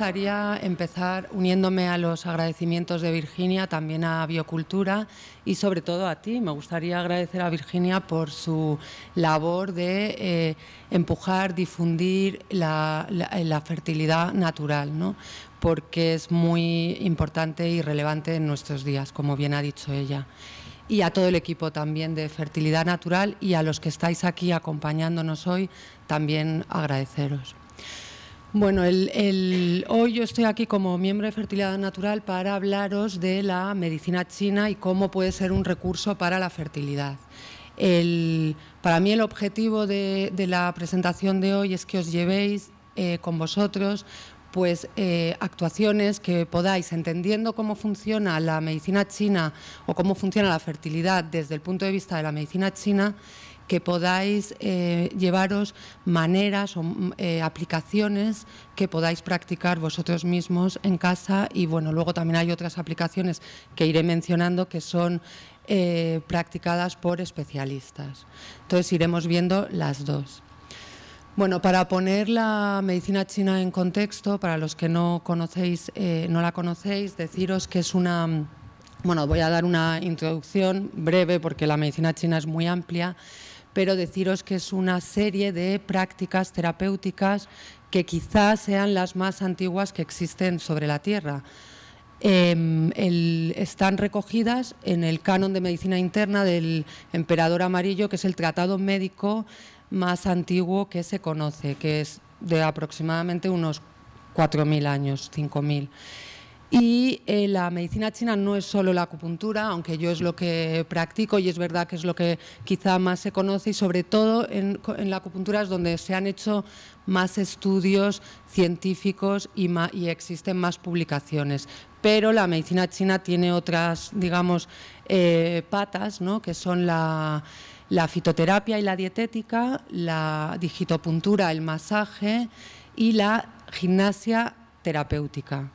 Me gustaría empezar uniéndome a los agradecimientos de Virginia, también a Biocultura y sobre todo a ti. Me gustaría agradecer a Virginia por su labor de eh, empujar, difundir la, fertilidad natural, porque es muy importante y relevante en nuestros días, como bien ha dicho ella y a todo el equipo también de Fertilidad Natural y a los que estáis aquí acompañándonos hoy, también agradeceros. Bueno, hoy yo estoy aquí como miembro de Fertilidad Natural para hablaros de la medicina china y cómo puede ser un recurso para la fertilidad. para mí el objetivo de, la presentación de hoy es que os llevéis eh, con vosotros pues eh, actuaciones que podáis, entendiendo cómo funciona la medicina china o cómo funciona la fertilidad desde el punto de vista de la medicina china, que podáis eh, llevaros maneras o eh, aplicaciones que podáis practicar vosotros mismos en casa y bueno, luego también hay otras aplicaciones que iré mencionando que son eh, practicadas por especialistas. Entonces iremos viendo las dos. Bueno, para poner la medicina china en contexto, para los que no conocéis, no la conocéis, deciros que es una bueno, voy a dar una introducción breve porque la medicina china es muy amplia pero deciros que es una serie de prácticas terapéuticas que quizás sean las más antiguas que existen sobre la Tierra. Em, están recogidas en el canon de medicina interna del emperador amarillo, que es el tratado médico más antiguo que se conoce, que es de aproximadamente unos 4.000 años, 5.000. Y eh, la medicina china no es solo la acupuntura, aunque yo es lo que practico y es verdad que es lo que quizá más se conoce y sobre todo en, la acupuntura es donde se han hecho más estudios científicos y, existen más publicaciones. Pero la medicina china tiene otras, digamos, eh, patas, que son la fitoterapia y la dietética, la digitopuntura, el masaje y la gimnasia terapéutica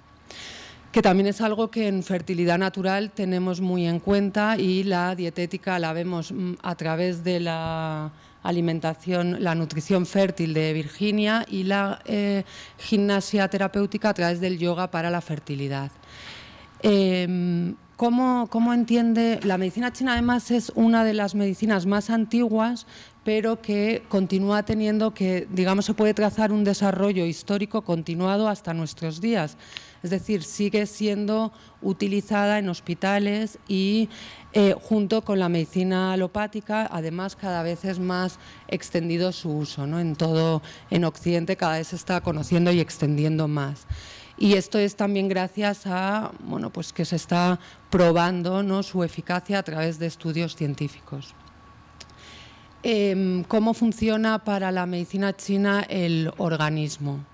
que también es algo que en fertilidad natural tenemos muy en cuenta y la dietética la vemos mm, a través de la alimentación, la nutrición fértil de Virginia y la eh, gimnasia terapéutica a través del yoga para la fertilidad. Em, ¿cómo, ¿Cómo entiende? La medicina china además es una de las medicinas más antiguas, pero que continúa teniendo que, digamos, se puede trazar un desarrollo histórico continuado hasta nuestros días es decir, sigue siendo utilizada en hospitales y eh, junto con la medicina alopática, además cada vez es más extendido su uso, ¿no? en todo, en Occidente cada vez se está conociendo y extendiendo más. Y esto es también gracias a pues que se está probando su eficacia a través de estudios científicos. Em, ¿Cómo funciona para la medicina china el organismo?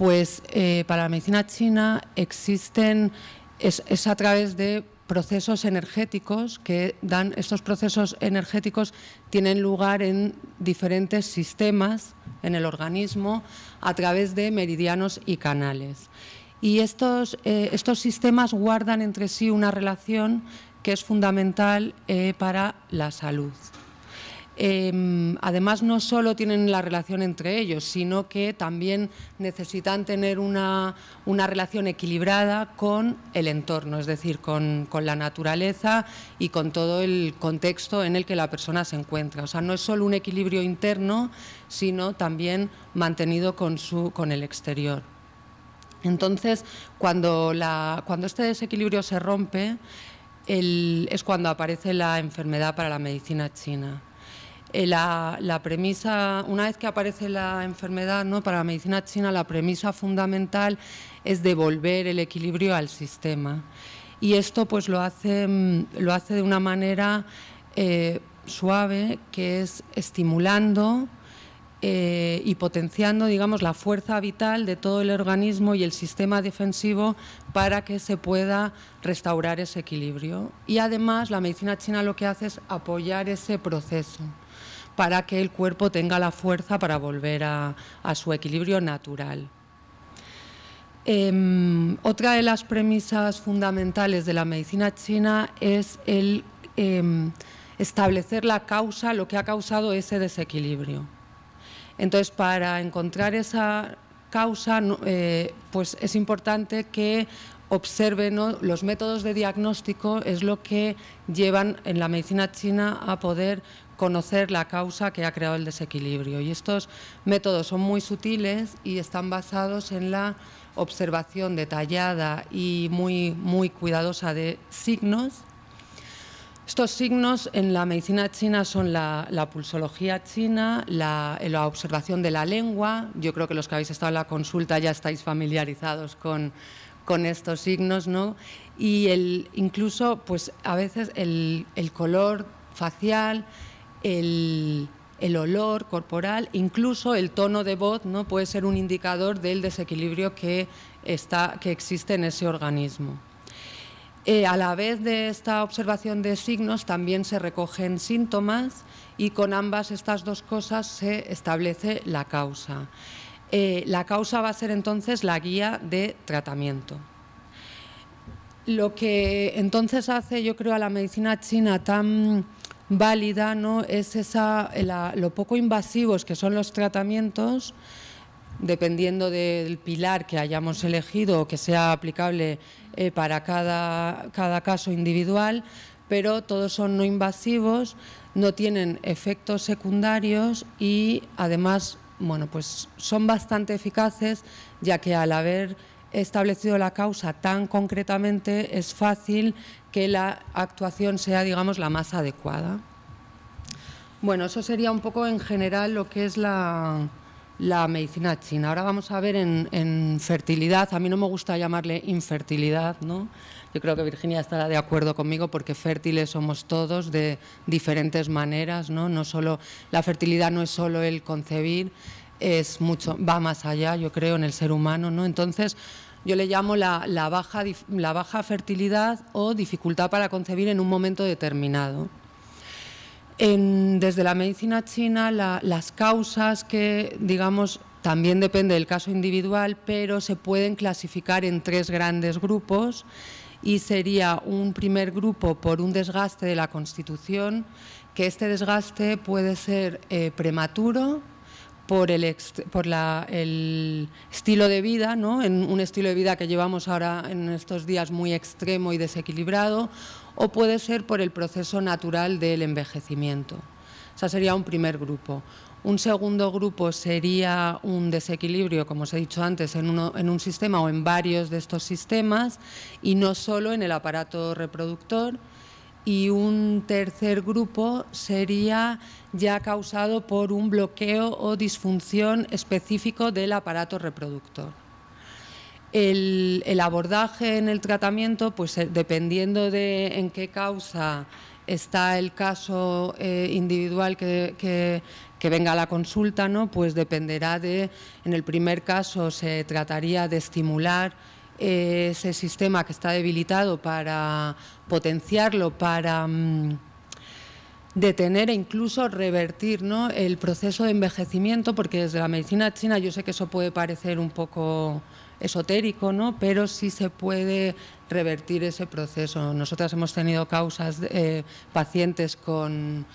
Pues eh, para la medicina china existen, es, a través de procesos energéticos que dan, estos procesos energéticos tienen lugar en diferentes sistemas en el organismo a través de meridianos y canales. Y estos, eh, sistemas guardan entre sí una relación que es fundamental eh, para la salud. Em, además, no solo tienen la relación entre ellos, sino que también necesitan tener una, relación equilibrada con el entorno, es decir, con, la naturaleza y con todo el contexto en el que la persona se encuentra. O sea, no es solo un equilibrio interno, sino también mantenido con, el exterior. Entonces, cuando, este desequilibrio se rompe, es cuando aparece la enfermedad para la medicina china. Eh, la, premisa, una vez que aparece la enfermedad, ¿no? para la medicina china la premisa fundamental es devolver el equilibrio al sistema. Y esto pues lo hace, mm, de una manera eh, suave, que es estimulando eh, y potenciando, digamos, la fuerza vital de todo el organismo y el sistema defensivo para que se pueda restaurar ese equilibrio. Y además la medicina china lo que hace es apoyar ese proceso para que el cuerpo tenga la fuerza para volver a, su equilibrio natural. Em, otra de las premisas fundamentales de la medicina china es el em, establecer la causa, lo que ha causado ese desequilibrio. Entonces, para encontrar esa causa, eh, pues es importante que observen los métodos de diagnóstico, es lo que llevan en la medicina china a poder conocer la causa que ha creado el desequilibrio. Y estos métodos son muy sutiles y están basados en la observación detallada y muy, muy cuidadosa de signos. Estos signos en la medicina china son la, pulsología china, la, observación de la lengua. Yo creo que los que habéis estado en la consulta ya estáis familiarizados con, estos signos, ¿no? Y el, incluso, pues a veces el color facial, el, olor corporal, incluso el tono de voz, ¿no? puede ser un indicador del desequilibrio que, está, que existe en ese organismo. Eh, a la vez de esta observación de signos también se recogen síntomas y con ambas estas dos cosas se establece la causa. Eh, la causa va a ser entonces la guía de tratamiento. Lo que entonces hace yo creo a la medicina china tan válida ¿no? es esa, lo poco invasivos que son los tratamientos, dependiendo del pilar que hayamos elegido o que sea aplicable eh, para cada, cada caso individual, pero todos son no invasivos, no tienen efectos secundarios y además bueno, pues son bastante eficaces, ya que al haber establecido la causa tan concretamente, es fácil que la actuación sea, digamos, la más adecuada. Bueno, eso sería un poco en general lo que es la, medicina china. Ahora vamos a ver en, en, fertilidad. A mí no me gusta llamarle infertilidad, ¿no? Yo creo que Virginia estará de acuerdo conmigo porque fértiles somos todos de diferentes maneras, ¿no? No solo la fertilidad no es solo el concebir, es mucho, va más allá, yo creo, en el ser humano, ¿no? Entonces, yo le llamo la, la, baja, la baja fertilidad o dificultad para concebir en un momento determinado. desde la medicina china, las causas que, digamos, también depende del caso individual, pero se pueden clasificar en tres grandes grupos y sería un primer grupo por un desgaste de la constitución, que este desgaste puede ser eh, prematuro, por, el, por la, el estilo de vida, ¿no? en un estilo de vida que llevamos ahora en estos días muy extremo y desequilibrado, o puede ser por el proceso natural del envejecimiento. O sea, sería un primer grupo. Un segundo grupo sería un desequilibrio, como os he dicho antes, en, en, un sistema o en varios de estos sistemas y no solo en el aparato reproductor. Y un tercer grupo sería ya causado por un bloqueo o disfunción específico del aparato reproductor. El, abordaje en el tratamiento, pues eh, dependiendo de en qué causa está el caso eh, individual que, venga a la consulta, ¿no? pues dependerá de, en el primer caso se trataría de estimular eh, ese sistema que está debilitado para potenciarlo, para... Mm, detener e incluso revertir ¿no? el proceso de envejecimiento, porque desde la medicina china yo sé que eso puede parecer un poco esotérico, ¿no? pero sí se puede revertir ese proceso. Nosotras hemos tenido causas, eh, pacientes con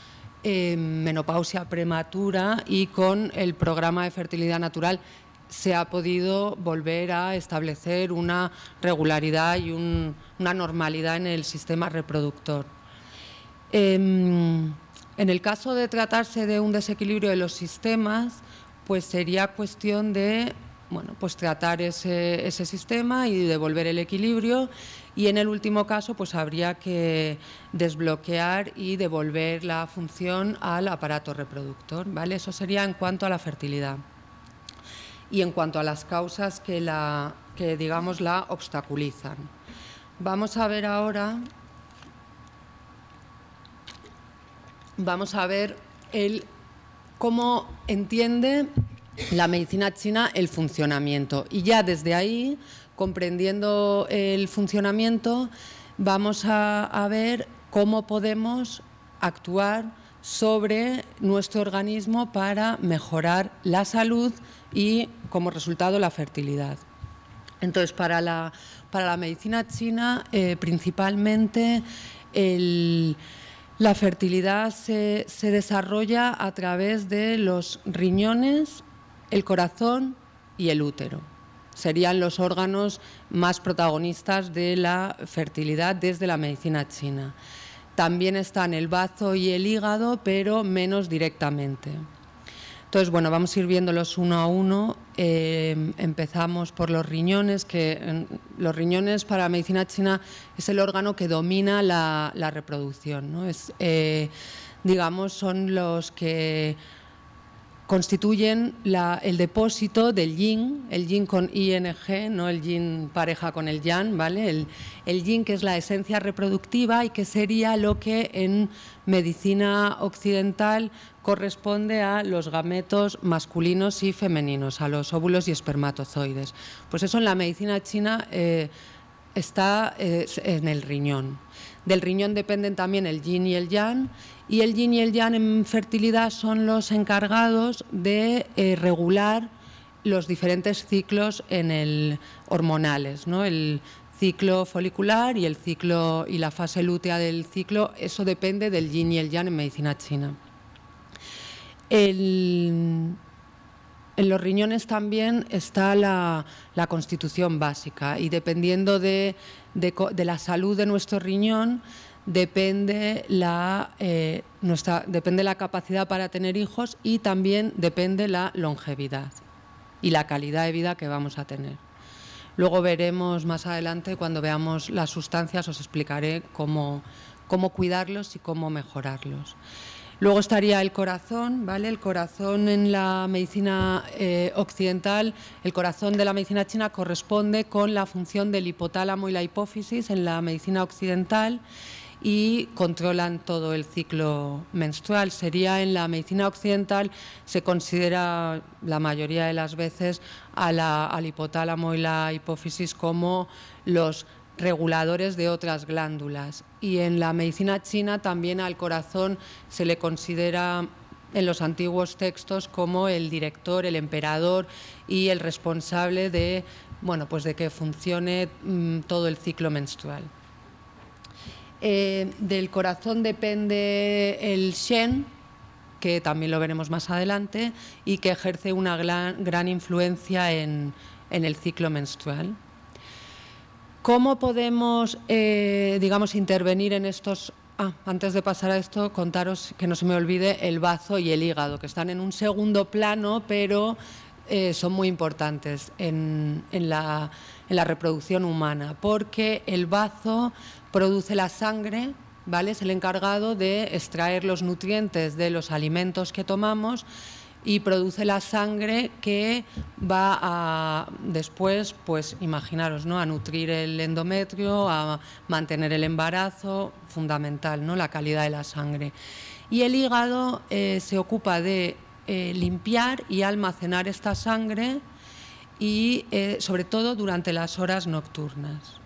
eh, menopausia prematura y con el programa de fertilidad natural se ha podido volver a establecer una regularidad y una normalidad en el sistema reproductor. Em, en el caso de tratarse de un desequilibrio de los sistemas, pues sería cuestión de bueno, pues tratar ese, sistema y devolver el equilibrio. Y en el último caso, pues habría que desbloquear y devolver la función al aparato reproductor. ¿vale? Eso sería en cuanto a la fertilidad. Y en cuanto a las causas que, la, digamos, la obstaculizan. Vamos a ver ahora vamos a ver cómo entiende la medicina china el funcionamiento. Y ya desde ahí, comprendiendo el funcionamiento, vamos a, ver cómo podemos actuar sobre nuestro organismo para mejorar la salud y, como resultado, la fertilidad. Entonces, para la, para la medicina china, eh, principalmente el la fertilidad se, desarrolla a través de los riñones, el corazón y el útero. Serían los órganos más protagonistas de la fertilidad desde la medicina china. También están el bazo y el hígado, pero menos directamente. Entonces, bueno, vamos a ir viéndolos uno a uno. Eh, empezamos por los riñones, que los riñones para la medicina china es el órgano que domina la, reproducción. Es, eh, digamos, son los que constituyen el depósito del yin, el yin con ING, no el yin pareja con el yang, ¿vale? El, yin que es la esencia reproductiva y que sería lo que en medicina occidental corresponde a los gametos masculinos y femeninos, a los óvulos y espermatozoides. Pues eso en la medicina china eh, está eh, en el riñón. Del riñón dependen también el yin y el yang y el yin y el yang en fertilidad son los encargados de eh, regular los diferentes ciclos en el hormonales, ¿no? El ciclo folicular y el ciclo y la fase lútea del ciclo, eso depende del yin y el yang en medicina china. El, en los riñones también está la, constitución básica y dependiendo de, la salud de nuestro riñón depende la, eh, depende la capacidad para tener hijos y también depende la longevidad y la calidad de vida que vamos a tener. Luego veremos más adelante, cuando veamos las sustancias, os explicaré cómo cuidarlos y cómo mejorarlos. Luego estaría el corazón, ¿vale? El corazón en la medicina eh, occidental, el corazón de la medicina china corresponde con la función del hipotálamo y la hipófisis en la medicina occidental y controlan todo el ciclo menstrual. Sería en la medicina occidental, se considera la mayoría de las veces al hipotálamo y la hipófisis como los reguladores de otras glándulas. Y en la medicina china también al corazón se le considera en los antiguos textos como el director, el emperador y el responsable de, bueno, pues de que funcione mm, todo el ciclo menstrual. Eh, del corazón depende el Shen, que también lo veremos más adelante, y que ejerce una gran, influencia en el ciclo menstrual. ¿Cómo podemos, eh, digamos, intervenir en estos Ah, antes de pasar a esto, contaros que no se me olvide el bazo y el hígado, que están en un segundo plano, pero eh, son muy importantes en, la, reproducción humana, porque el bazo produce la sangre, ¿vale? Es el encargado de extraer los nutrientes de los alimentos que tomamos y produce la sangre que va a después, pues imaginaros, ¿no? a nutrir el endometrio, a mantener el embarazo, fundamental, ¿no? la calidad de la sangre. Y el hígado eh, se ocupa de eh, limpiar y almacenar esta sangre y eh, sobre todo durante las horas nocturnas.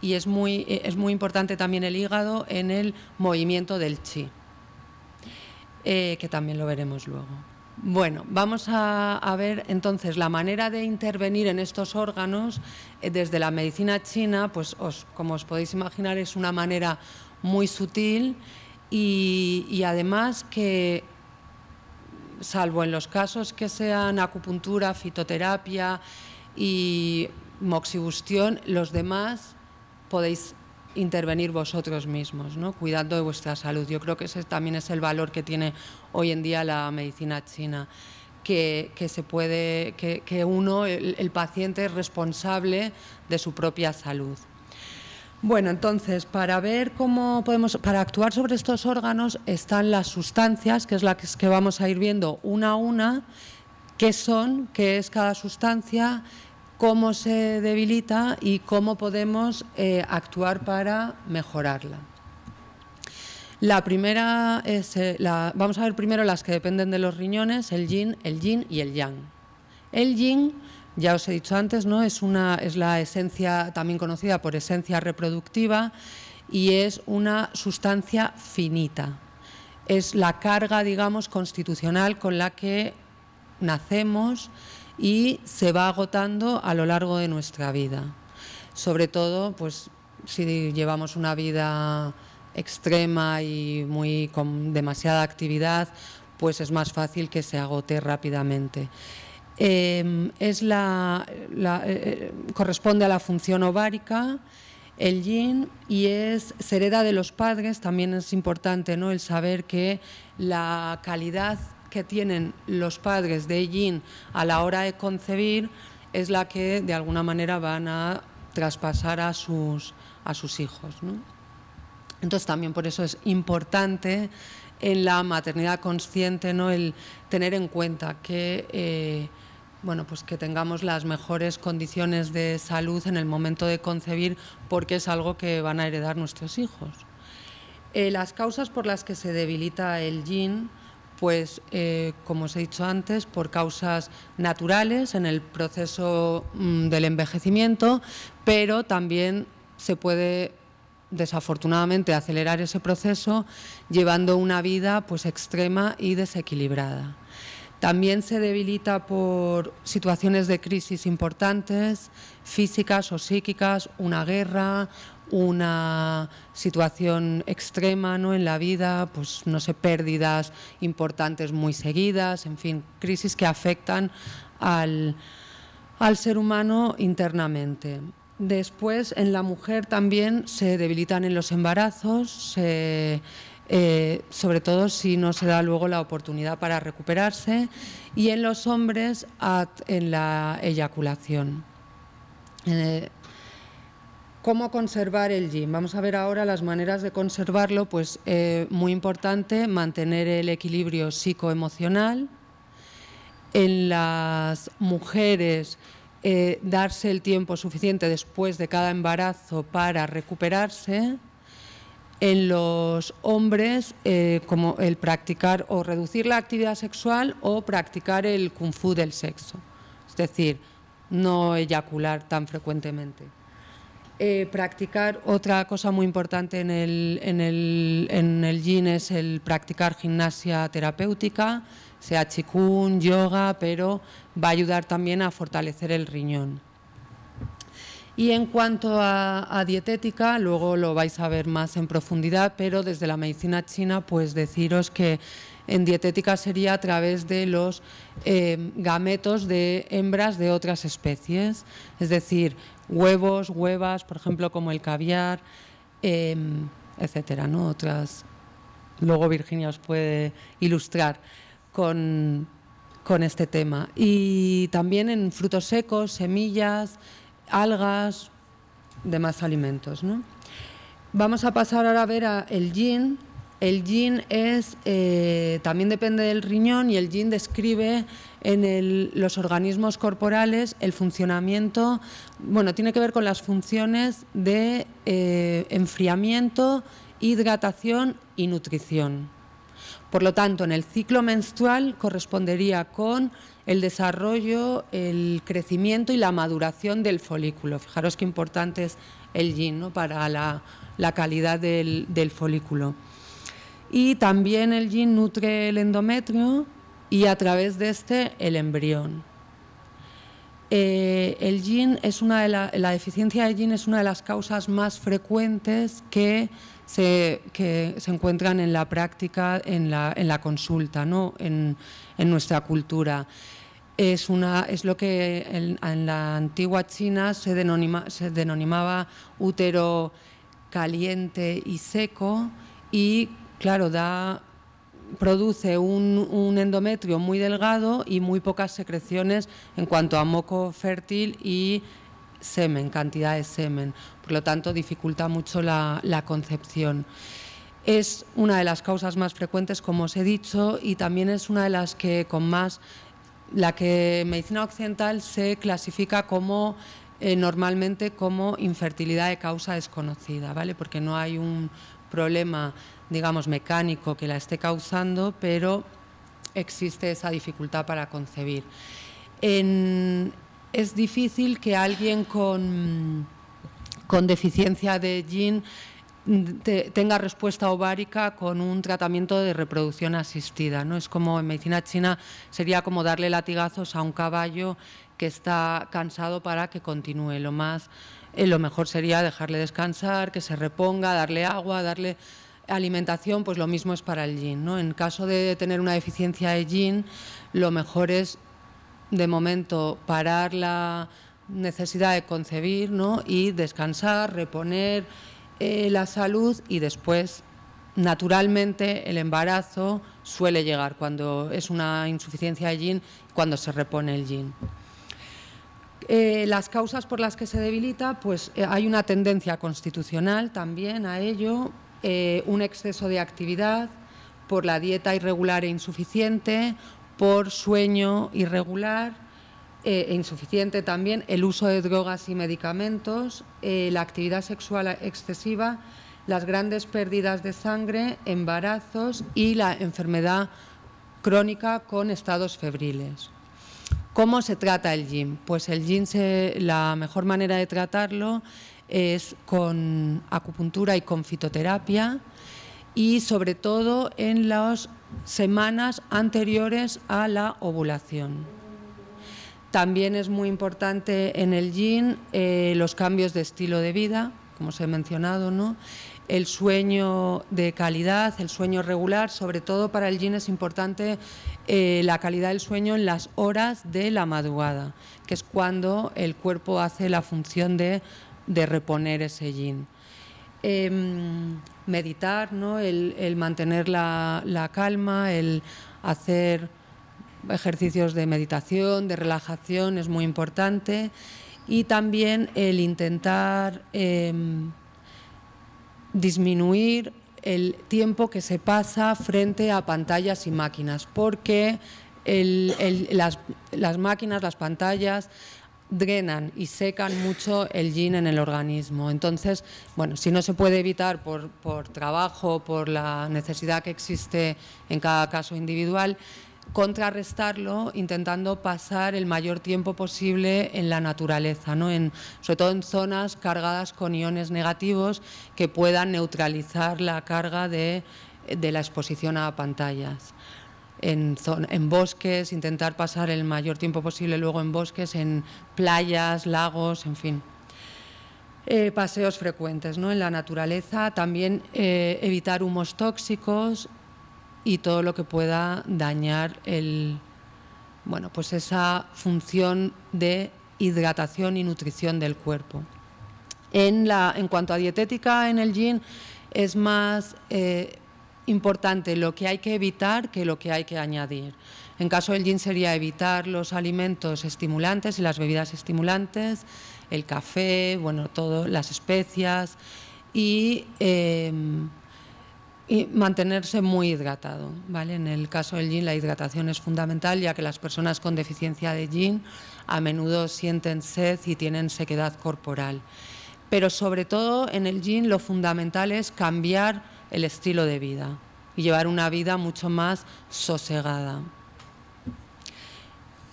Y es muy importante también el hígado en el movimiento del chi, que también lo veremos luego. Bueno, vamos a, ver entonces la manera de intervenir en estos órganos eh, desde la medicina china, pues como os podéis imaginar es una manera muy sutil y, y además que, salvo en los casos que sean acupuntura, fitoterapia y moxibustión, los demás podéis intervenir vosotros mismos, ¿no? cuidando de vuestra salud. Yo creo que ese también es el valor que tiene hoy en día la medicina china. Que, se puede, que, uno, el, paciente es responsable de su propia salud. Bueno, entonces, para ver cómo podemos, para actuar sobre estos órganos están las sustancias, que es la que vamos a ir viendo una a una, qué son, qué es cada sustancia, cómo se debilita y cómo podemos eh, actuar para mejorarla. La primera eh, vamos a ver primero las que dependen de los riñones, el yin, el yin y el yang. El yin, ya os he dicho antes, ¿no? es, una, es la esencia también conocida por esencia reproductiva y es una sustancia finita. Es la carga, digamos, constitucional con la que nacemos y se va agotando a lo largo de nuestra vida. Sobre todo, pues si llevamos una vida extrema y muy con demasiada actividad, pues es más fácil que se agote rápidamente. Em, es la, eh, eh, corresponde a la función ovárica, el yin, y es, se hereda de los padres, también es importante ¿no? el saber que la calidad que tienen los padres de Yin a la hora de concebir es la que de alguna manera van a traspasar a sus, a sus hijos. Entonces también por eso es importante en la maternidad consciente ¿no? el tener en cuenta que, eh, bueno, pues que tengamos las mejores condiciones de salud en el momento de concebir porque es algo que van a heredar nuestros hijos. Eh, las causas por las que se debilita el yin pues, eh, como os he dicho antes, por causas naturales en el proceso mm, del envejecimiento, pero también se puede desafortunadamente acelerar ese proceso llevando una vida pues extrema y desequilibrada. También se debilita por situaciones de crisis importantes, físicas o psíquicas, una guerra, una situación extrema ¿no? en la vida, pues no sé, pérdidas importantes muy seguidas, en fin, crisis que afectan al, al ser humano internamente. Después, en la mujer también se debilitan en los embarazos, se eh, sobre todo si no se da luego la oportunidad para recuperarse, y en los hombres en la eyaculación. Eh, ¿Cómo conservar el gym Vamos a ver ahora las maneras de conservarlo. Pues eh, muy importante mantener el equilibrio psicoemocional. En las mujeres, darse el tiempo suficiente después de cada embarazo para recuperarse en los hombres eh, como el practicar o reducir la actividad sexual o practicar el kung fu del sexo, es decir, no eyacular tan frecuentemente. Eh, practicar otra cosa muy importante en el, en, el, en el yin es el practicar gimnasia terapéutica, sea chikun, yoga, pero va a ayudar también a fortalecer el riñón. Y en cuanto a, dietética, luego lo vais a ver más en profundidad, pero desde la medicina china, pues deciros que en dietética sería a través de los eh, gametos de hembras de otras especies, es decir, huevos, huevas, por ejemplo, como el caviar, em, etcétera, ¿no? Otras. Luego Virginia os puede ilustrar con, con este tema. Y también en frutos secos, semillas algas, demás alimentos. ¿no? Vamos a pasar ahora a ver el yin. El yin es, eh, también depende del riñón y el yin describe en los organismos corporales el funcionamiento, bueno, tiene que ver con las funciones de eh, enfriamiento, hidratación y nutrición. Por lo tanto, en el ciclo menstrual correspondería con el desarrollo, el crecimiento y la maduración del folículo. Fijaros qué importante es el yin ¿no? para la, calidad del, folículo. Y también el yin nutre el endometrio y a través de este el embrión. Eh, el es una de la, la, deficiencia de yin es una de las causas más frecuentes que se, encuentran en la práctica, en la, consulta, ¿no? en, en nuestra cultura es, una, es lo que en, la antigua China se, denominaba útero caliente y seco y, claro, da, produce un, endometrio muy delgado y muy pocas secreciones en cuanto a moco fértil y semen, cantidad de semen. Por lo tanto, dificulta mucho la, la concepción. Es una de las causas más frecuentes, como os he dicho, y también es una de las que con más la que medicina occidental se clasifica como eh, normalmente como infertilidad de causa desconocida, ¿vale? Porque no hay un problema, digamos, mecánico que la esté causando, pero existe esa dificultad para concebir. es difícil que alguien con, con deficiencia de yin tenga respuesta ovárica con un tratamiento de reproducción asistida. ¿no? Es como en medicina china sería como darle latigazos a un caballo que está cansado para que continúe. Lo, más, eh, lo mejor sería dejarle descansar, que se reponga, darle agua, darle alimentación, pues lo mismo es para el yin. ¿no? En caso de tener una deficiencia de yin, lo mejor es, de momento, parar la necesidad de concebir ¿no? y descansar, reponer eh, la salud y después, naturalmente, el embarazo suele llegar cuando es una insuficiencia de yin, cuando se repone el yin. Eh, las causas por las que se debilita, pues eh, hay una tendencia constitucional también a ello, un exceso de actividad por la dieta irregular e insuficiente, por sueño irregular, e insuficiente también el uso de drogas y medicamentos, eh, la actividad sexual excesiva, las grandes pérdidas de sangre, embarazos y la enfermedad crónica con estados febriles. ¿Cómo se trata el yin? Pues el yin, la mejor manera de tratarlo es con acupuntura y con fitoterapia y sobre todo en las semanas anteriores a la ovulación. También es muy importante en el yin eh, los cambios de estilo de vida, como os he mencionado, ¿no? el sueño de calidad, el sueño regular, sobre todo para el yin es importante eh, la calidad del sueño en las horas de la madrugada, que es cuando el cuerpo hace la función de, reponer ese yin. Em, meditar, el, mantener la, la calma, el hacer ejercicios de meditación, de relajación, es muy importante. Y también el intentar em, disminuir el tiempo que se pasa frente a pantallas y máquinas, porque las, máquinas, las pantallas, drenan y secan mucho el yin en el organismo. Entonces, bueno, si no se puede evitar por, trabajo, por la necesidad que existe en cada caso individual, contrarrestarlo intentando pasar el mayor tiempo posible en la naturaleza, ¿no? en, sobre todo en zonas cargadas con iones negativos que puedan neutralizar la carga de, de la exposición a pantallas. En, en, bosques, intentar pasar el mayor tiempo posible luego en bosques, en playas, lagos, en fin. Eh, paseos frecuentes ¿no? en la naturaleza, también eh, evitar humos tóxicos, y todo lo que pueda dañar el, bueno, pues esa función de hidratación y nutrición del cuerpo. En, la, en cuanto a dietética en el gin, es más eh, importante lo que hay que evitar que lo que hay que añadir. En caso del gin sería evitar los alimentos estimulantes y las bebidas estimulantes, el café, bueno, todo, las especias y eh, y mantenerse muy hidratado, ¿vale? En el caso del yin la hidratación es fundamental ya que las personas con deficiencia de yin a menudo sienten sed y tienen sequedad corporal. Pero sobre todo en el gin lo fundamental es cambiar el estilo de vida y llevar una vida mucho más sosegada.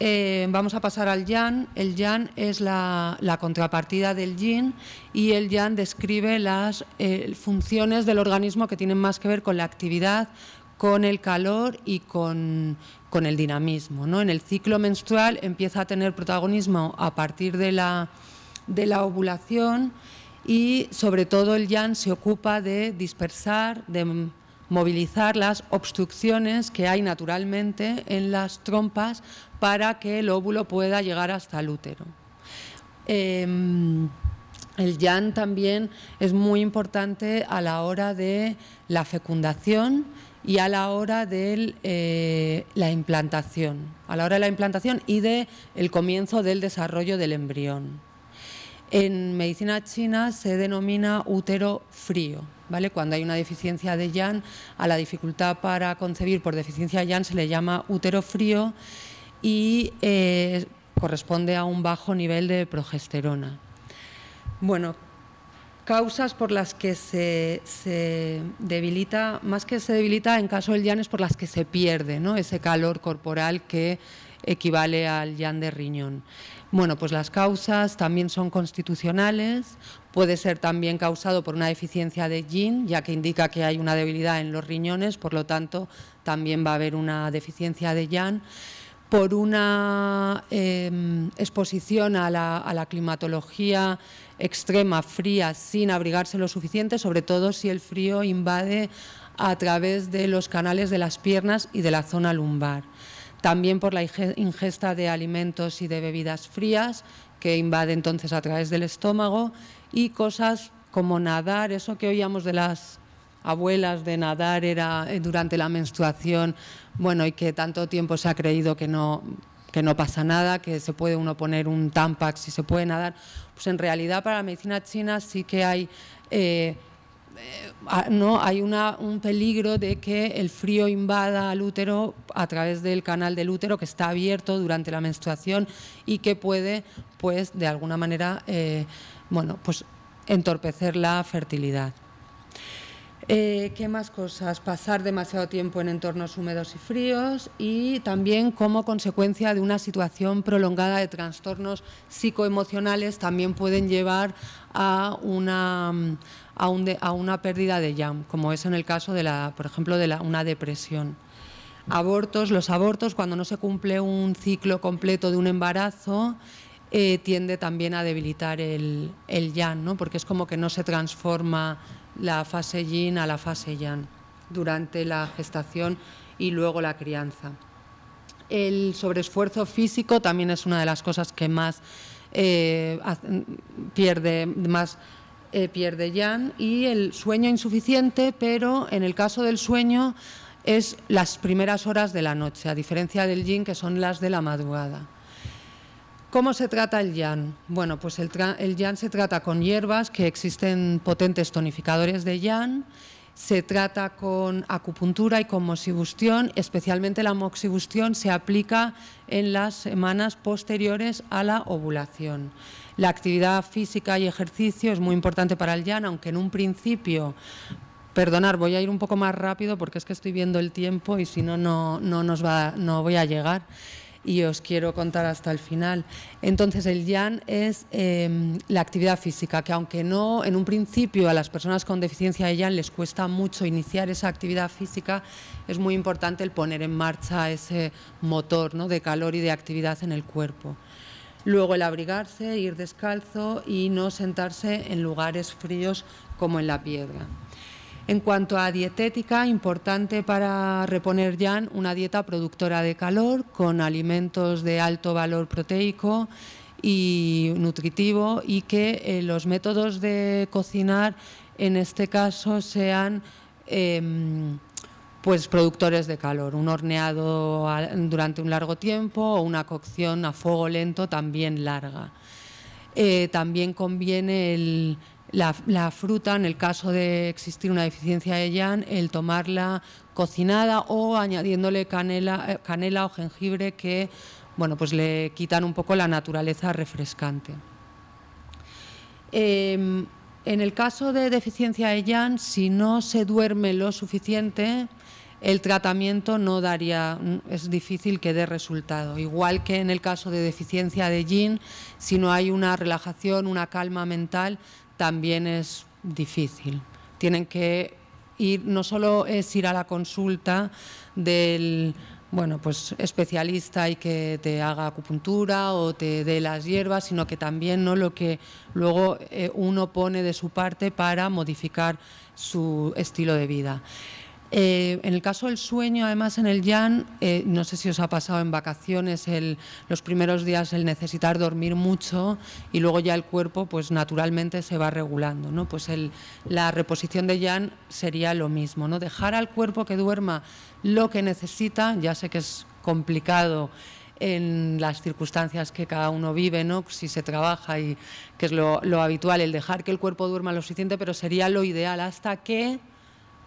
Eh, vamos a pasar al yan. El yan es la, contrapartida del yin y el yan describe las eh, funciones del organismo que tienen más que ver con la actividad, con el calor y con, el dinamismo. En el ciclo menstrual empieza a tener protagonismo a partir de la, de la ovulación y sobre todo el yan se ocupa de dispersar, de movilizar las obstrucciones que hay naturalmente en las trompas para que el óvulo pueda llegar hasta el útero. Em, el YAN también es muy importante a la hora de la fecundación y a la hora de eh, la implantación, a la hora de la implantación y de el comienzo del desarrollo del embrión. En medicina china se denomina útero frío. Cuando hay una deficiencia de yan, a la dificultad para concebir por deficiencia de Yang se le llama útero frío y eh, corresponde a un bajo nivel de progesterona. Bueno, causas por las que se, debilita, más que se debilita en caso del yan es por las que se pierde ese calor corporal que equivale al yan de riñón. Bueno, pues las causas también son constitucionales, puede ser también causado por una deficiencia de yin, ya que indica que hay una debilidad en los riñones, por lo tanto también va a haber una deficiencia de yang por una em, exposición a la, climatología extrema, fría, sin abrigarse lo suficiente, sobre todo si el frío invade a través de los canales de las piernas y de la zona lumbar también por la ingesta de alimentos y de bebidas frías que invade entonces a través del estómago y cosas como nadar, eso que oíamos de las abuelas de nadar era eh, durante la menstruación, bueno, y que tanto tiempo se ha creído que no que no pasa nada, que se puede uno poner un tampax y se puede nadar, pues en realidad para la medicina china sí que hay eh, Ah, no hay una, un peligro de que el frío invada al útero a través del canal del útero que está abierto durante la menstruación y que puede, pues, de alguna manera, eh, bueno, pues entorpecer la fertilidad. Eh, ¿Qué más cosas? Pasar demasiado tiempo en entornos húmedos y fríos y también como consecuencia de una situación prolongada de trastornos psicoemocionales también pueden llevar a una a, una pérdida de yang, como es en el caso de, la, por ejemplo, de la, una depresión. Abortos, los abortos, cuando no se cumple un ciclo completo de un embarazo, eh, tiende también a debilitar el, el ¿no? porque es como que no se transforma la fase yin a la fase yang durante la gestación y luego la crianza. El sobreesfuerzo físico también es una de las cosas que más eh, pierde, más eh, pierde yan y el sueño insuficiente, pero en el caso del sueño es las primeras horas de la noche, a diferencia del yin, que son las de la madrugada. ¿Cómo se trata el yan? Bueno, pues el, el yan se trata con hierbas, que existen potentes tonificadores de yan, se trata con acupuntura y con moxibustión, especialmente la moxibustión se aplica en las semanas posteriores a la ovulación. La actividad física y ejercicio es muy importante para el YAN, aunque en un principio Perdonar, voy a ir un poco más rápido porque es que estoy viendo el tiempo y si no, no, nos va, no voy a llegar y os quiero contar hasta el final. Entonces, el YAN es em, la actividad física, que aunque no en un principio a las personas con deficiencia de YAN les cuesta mucho iniciar esa actividad física, es muy importante el poner en marcha ese motor de calor y de actividad en el cuerpo. Luego el abrigarse, ir descalzo y no sentarse en lugares fríos como en la piedra. En cuanto a dietética, importante para reponer ya una dieta productora de calor con alimentos de alto valor proteico y nutritivo y que eh, los métodos de cocinar en este caso sean em, pues productores de calor, un horneado durante un largo tiempo o una cocción a fuego lento también larga. Eh, también conviene la, fruta, en el caso de existir una deficiencia de yan, el tomarla cocinada o añadiéndole canela, eh, canela o jengibre que bueno, pues le quitan un poco la naturaleza refrescante. Em, en el caso de deficiencia de yan, si no se duerme lo suficiente, el tratamiento no daría, es difícil que dé resultado. Igual que en el caso de deficiencia de yin, si no hay una relajación, una calma mental, también es difícil. Tienen que ir, no solo es ir a la consulta del bueno, pues especialista y que te haga acupuntura o te dé las hierbas, sino que también ¿no? lo que luego eh, uno pone de su parte para modificar su estilo de vida. Eh, en el caso del sueño, además, en el Jan, eh, no sé si os ha pasado en vacaciones los primeros días el necesitar dormir mucho y luego ya el cuerpo, pues naturalmente se va regulando, Pues la reposición de Jan sería lo mismo, ¿no? Dejar al cuerpo que duerma lo que necesita, ya sé que es complicado en las circunstancias que cada uno vive, ¿no? si se trabaja y que es lo, lo habitual, el dejar que el cuerpo duerma lo suficiente, pero sería lo ideal hasta que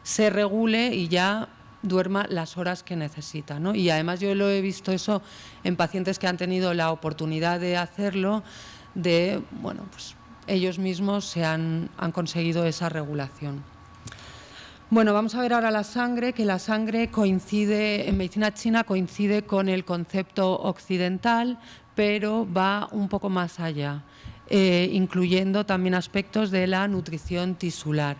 se regule y ya duerma las horas que necesita. ¿no? Y además yo lo he visto eso en pacientes que han tenido la oportunidad de hacerlo, de, bueno, pues ellos mismos se han, conseguido esa regulación. Bueno, vamos a ver ahora la sangre, que la sangre coincide, en medicina china coincide con el concepto occidental, pero va un poco más allá, eh, incluyendo también aspectos de la nutrición tisular.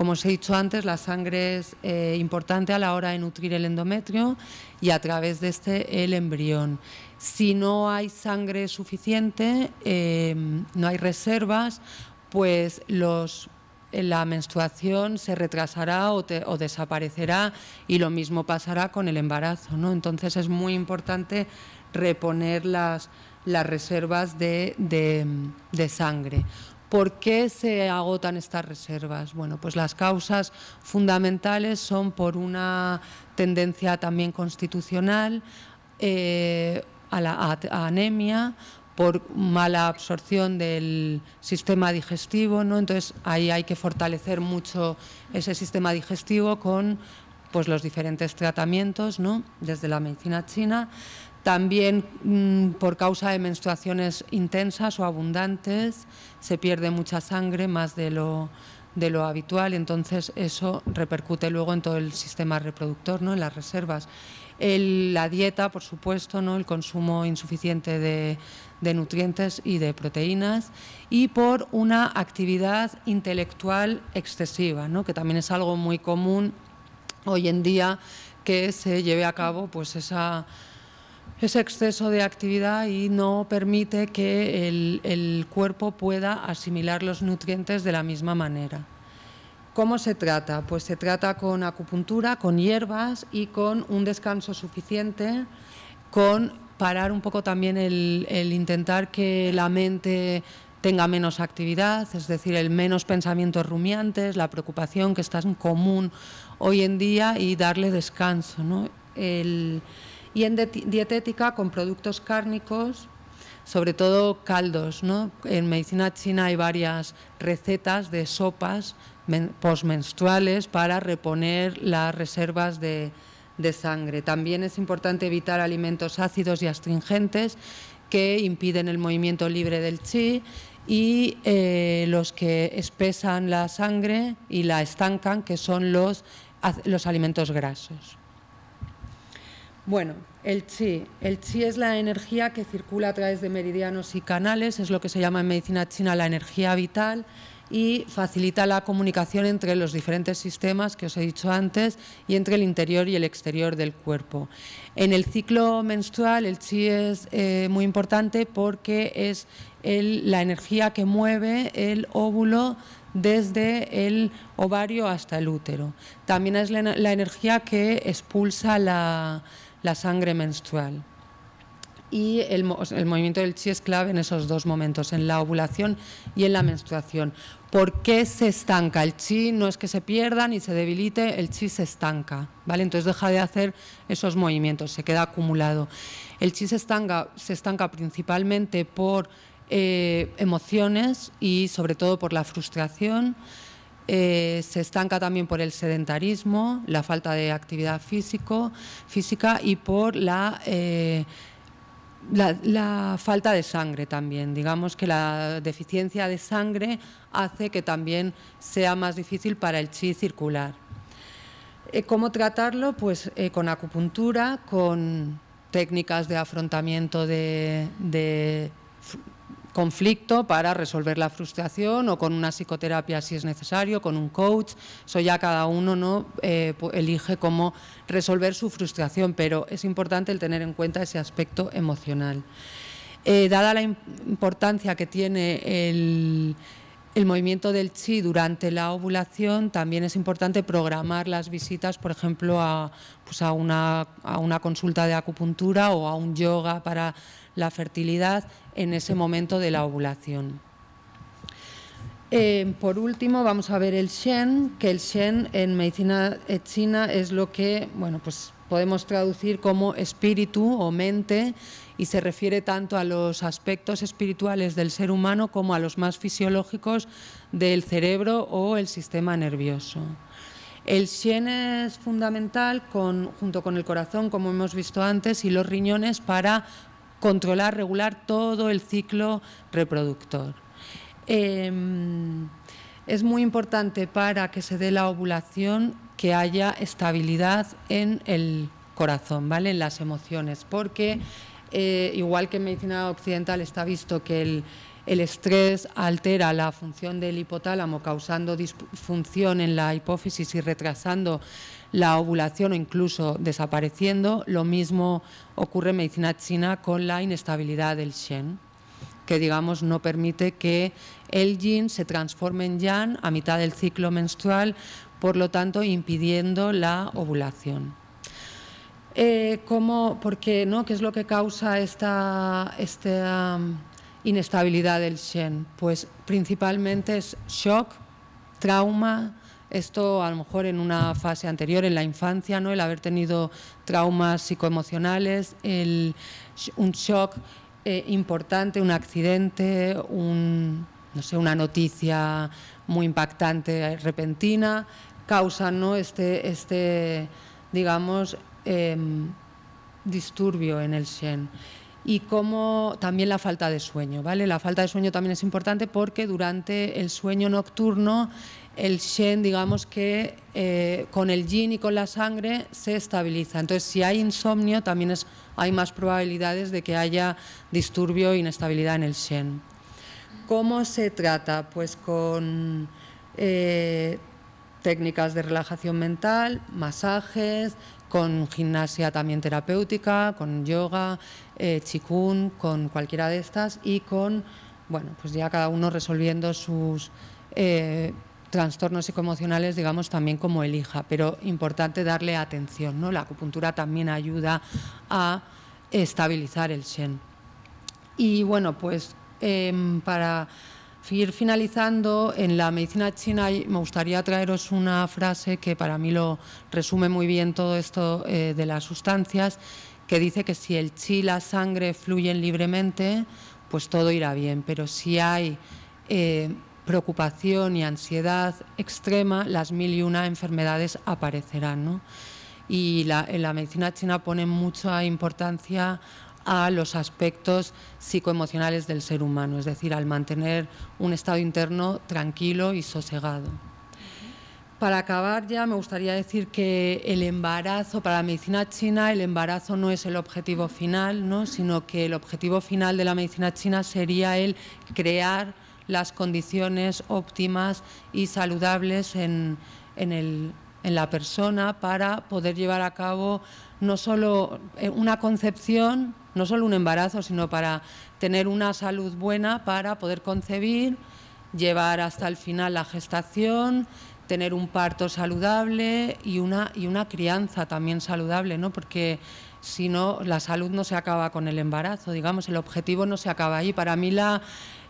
Como os he dicho antes, la sangre es eh, importante a la hora de nutrir el endometrio y a través de este el embrión. Si no hay sangre suficiente, eh, no hay reservas, pues eh, la menstruación se retrasará o, desaparecerá y lo mismo pasará con el embarazo. Entonces es muy importante reponer las, reservas de, sangre. ¿Por qué se agotan estas reservas? Bueno, pues las causas fundamentales son por una tendencia también constitucional eh, a la anemia, por mala absorción del sistema digestivo, Entonces ahí hay que fortalecer mucho ese sistema digestivo con pues los diferentes tratamientos, Desde la medicina china. También mm, por causa de menstruaciones intensas o abundantes se pierde mucha sangre, más de lo, de lo habitual, entonces eso repercute luego en todo el sistema reproductor, ¿no? en las reservas. El, la dieta, por supuesto, ¿no? el consumo insuficiente de, de, nutrientes y de proteínas y por una actividad intelectual excesiva, ¿no? que también es algo muy común hoy en día que se lleve a cabo pues esa es exceso de actividad y no permite que el, cuerpo pueda asimilar los nutrientes de la misma manera. ¿Cómo se trata? Pues se trata con acupuntura, con hierbas y con un descanso suficiente, con parar un poco también el, intentar que la mente tenga menos actividad, es decir, el menos pensamientos rumiantes, la preocupación que está en común hoy en día y darle descanso y en dietética con productos cárnicos, sobre todo caldos. En medicina china hay varias recetas de sopas posmenstruales para reponer las reservas de, sangre. También es importante evitar alimentos ácidos y astringentes que impiden el movimiento libre del chi y eh, los que espesan la sangre y la estancan, que son los alimentos grasos. Bueno, el chi. El chi es la energía que circula a través de meridianos y canales, es lo que se llama en medicina china la energía vital y facilita la comunicación entre los diferentes sistemas que os he dicho antes y entre el interior y el exterior del cuerpo. En el ciclo menstrual el chi es eh, muy importante porque es la energía que mueve el óvulo desde el ovario hasta el útero. También es la energía que expulsa la la sangre menstrual. Y el, movimiento del chi es clave en esos dos momentos, en la ovulación y en la menstruación. ¿Por qué se estanca? El chi no es que se pierda ni se debilite, el chi se estanca, ¿vale? Entonces deja de hacer esos movimientos, se queda acumulado. El chi se estanca, se estanca principalmente por eh, emociones y sobre todo por la frustración, eh, se estanca también por el sedentarismo, la falta de actividad física y por eh, la, la, falta de sangre también. Digamos que la deficiencia de sangre hace que también sea más difícil para el chi circular. Eh, ¿Cómo tratarlo? Pues con acupuntura, con técnicas de afrontamiento de conflicto para resolver la frustración o con una psicoterapia si es necesario, con un coach. Eso ya cada uno eh, elige cómo resolver su frustración, pero es importante el tener en cuenta ese aspecto emocional. Eh, dada la importancia que tiene el, movimiento del chi durante la ovulación también es importante programar las visitas, por ejemplo, a, pues a, una, consulta de acupuntura o a un yoga para la fertilidad en ese momento de la ovulación. Eh, por último, vamos a ver el Shen, que el Shen en medicina eh, china es lo que, bueno, pues podemos traducir como espíritu o mente y se refiere tanto a los aspectos espirituales del ser humano como a los más fisiológicos del cerebro o el sistema nervioso. El Shen es fundamental junto con el corazón, como hemos visto antes, y los riñones para controlar, regular todo el ciclo reproductor. Em, es muy importante para que se dé la ovulación que haya estabilidad en el corazón, ¿vale? En las emociones, porque eh, igual que en medicina occidental está visto que el, el estrés altera la función del hipotálamo, causando disfunción en la hipófisis y retrasando la ovulación o incluso desapareciendo. Lo mismo ocurre en medicina china con la inestabilidad del Shen que digamos no permite que el yin se transforme en yang a mitad del ciclo menstrual, por lo tanto impidiendo la ovulación. Eh, por qué, no? ¿Qué es lo que causa esta, esta inestabilidad del Shen? Pues principalmente es shock, trauma, esto a lo mejor en una fase anterior, en la infancia, ¿no? el haber tenido traumas psicoemocionales, un shock eh, importante, un accidente, un, no sé, una noticia muy impactante, repentina, causa ¿no? este, este, digamos, em, disturbio en el Shen y como también la falta de sueño, ¿vale? La falta de sueño también es importante porque durante el sueño nocturno el Shen, digamos que eh, con el yin y con la sangre se estabiliza. Entonces, si hay insomnio, también es, hay más probabilidades de que haya disturbio e inestabilidad en el Shen. ¿Cómo se trata? Pues con eh, técnicas de relajación mental, masajes, con gimnasia también terapéutica, con yoga, eh, chikun, con cualquiera de estas y con, bueno, pues ya cada uno resolviendo sus eh, trastornos psicoemocionales, digamos, también como elija, pero importante darle atención, ¿no? La acupuntura también ayuda a estabilizar el shen. Y bueno, pues em, para ir finalizando, en la medicina china me gustaría traeros una frase que para mí lo resume muy bien todo esto eh, de las sustancias, que dice que si el chi y la sangre fluyen libremente, pues todo irá bien, pero si hay eh, preocupación y ansiedad extrema, las mil y una enfermedades aparecerán. Y la, en la medicina china pone mucha importancia a los aspectos psicoemocionales del ser humano, es decir, al mantener un estado interno tranquilo y sosegado. Para acabar ya me gustaría decir que el embarazo, para la medicina china, el embarazo no es el objetivo final, ¿no? sino que el objetivo final de la medicina china sería el crear las condiciones óptimas y saludables en, en la persona para poder llevar a cabo no solo eh, una concepción no solo un embarazo, sino para tener una salud buena para poder concebir, llevar hasta el final la gestación, tener un parto saludable y una, y una crianza también saludable, ¿no? Porque si no, la salud no se acaba con el embarazo, digamos, el objetivo no se acaba ahí. Para mí la,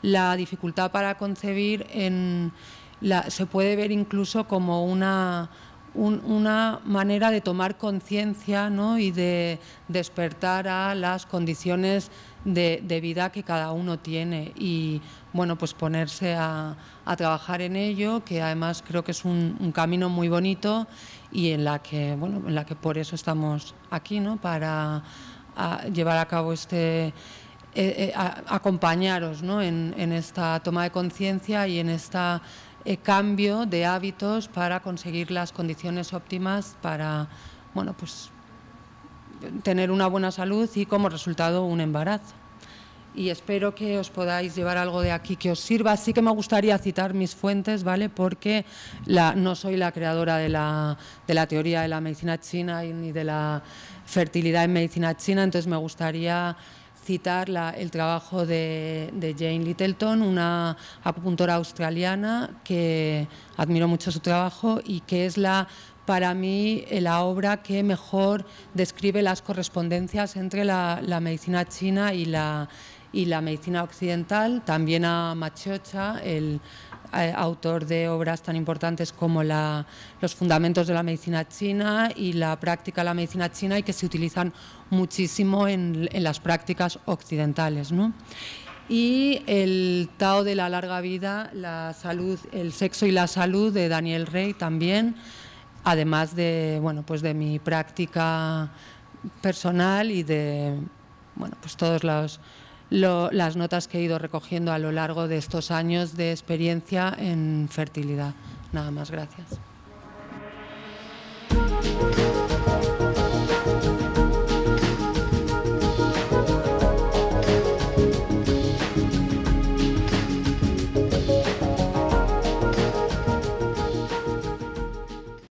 la dificultad para concebir en, la, se puede ver incluso como una una manera de tomar conciencia ¿no? y de despertar a las condiciones de, vida que cada uno tiene y bueno pues ponerse a, trabajar en ello que además creo que es un, camino muy bonito y en la que bueno en la que por eso estamos aquí no para llevar a cabo este eh, eh, acompañaros ¿no? en esta toma de conciencia y en esta eh, cambio de hábitos para conseguir las condiciones óptimas para, bueno, pues tener una buena salud y como resultado un embarazo. Y espero que os podáis llevar algo de aquí que os sirva. Sí que me gustaría citar mis fuentes, ¿vale? Porque la, no soy la creadora de la, de la teoría de la medicina china ni de la fertilidad en medicina china, entonces me gustaría citar el trabajo de, Jane Littleton, una acupuntora australiana que admiro mucho su trabajo y que es la para mí eh, la obra que mejor describe las correspondencias entre la, medicina china y la, y la medicina occidental, también a Machocha, el eh, autor de obras tan importantes como Los Fundamentos de la Medicina China y La Práctica de la Medicina China y que se utilizan muchísimo en, las prácticas occidentales. Y el Tao de la Larga Vida, la salud, El Sexo y la Salud de Daniel Rey también, además de, bueno, pues de mi práctica personal y de bueno, pues todos los las notas que he ido recogiendo a lo largo de estos años de experiencia en fertilidad. Nada más, gracias.